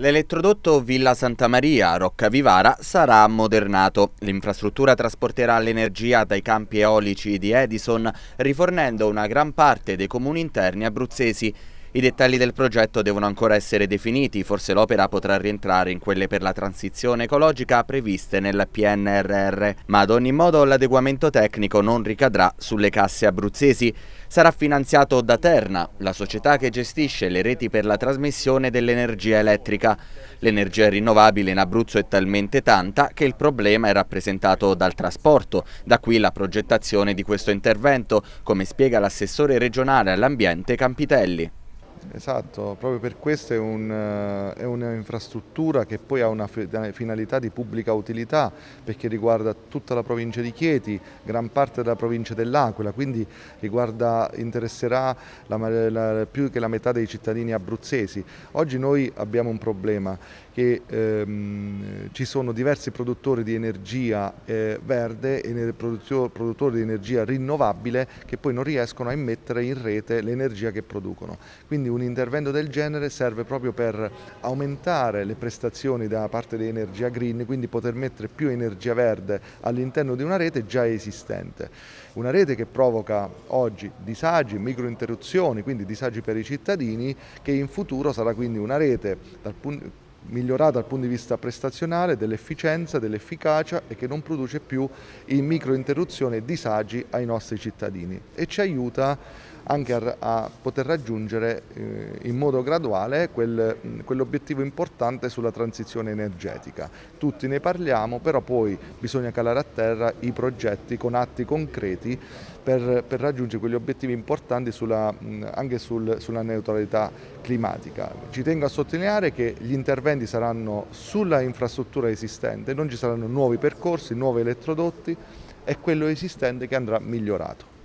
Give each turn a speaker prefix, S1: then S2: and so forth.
S1: L'elettrodotto Villa Santa Maria a Roccavivara sarà modernato. L'infrastruttura trasporterà l'energia dai campi eolici di Edison, rifornendo una gran parte dei comuni interni abruzzesi. I dettagli del progetto devono ancora essere definiti, forse l'opera potrà rientrare in quelle per la transizione ecologica previste nel PNRR, ma ad ogni modo l'adeguamento tecnico non ricadrà sulle casse abruzzesi. Sarà finanziato da Terna, la società che gestisce le reti per la trasmissione dell'energia elettrica. L'energia rinnovabile in Abruzzo è talmente tanta che il problema è rappresentato dal trasporto, da qui la progettazione di questo intervento, come spiega l'assessore regionale all'ambiente Campitelli.
S2: Esatto, proprio per questo è, un'infrastruttura eh, che poi ha una finalità di pubblica utilità perché riguarda tutta la provincia di Chieti, gran parte della provincia dell'Aquila, quindi riguarda, interesserà la, la, più che la metà dei cittadini abruzzesi. Oggi noi abbiamo un problema che ehm, ci sono diversi produttori di energia eh, verde e produttori di energia rinnovabile che poi non riescono a immettere in rete l'energia che producono. Quindi quindi un intervento del genere serve proprio per aumentare le prestazioni da parte dell'energia green, quindi poter mettere più energia verde all'interno di una rete già esistente. Una rete che provoca oggi disagi, microinterruzioni, quindi disagi per i cittadini, che in futuro sarà quindi una rete dal punto migliorata dal punto di vista prestazionale, dell'efficienza, dell'efficacia e che non produce più in microinterruzione e disagi ai nostri cittadini e ci aiuta anche a, a poter raggiungere eh, in modo graduale quel, quell'obiettivo importante sulla transizione energetica. Tutti ne parliamo, però poi bisogna calare a terra i progetti con atti concreti per, per raggiungere quegli obiettivi importanti sulla, anche sul, sulla neutralità climatica. Ci tengo a sottolineare che gli interventi saranno sulla infrastruttura esistente, non ci saranno nuovi percorsi, nuovi elettrodotti, è quello esistente che andrà migliorato.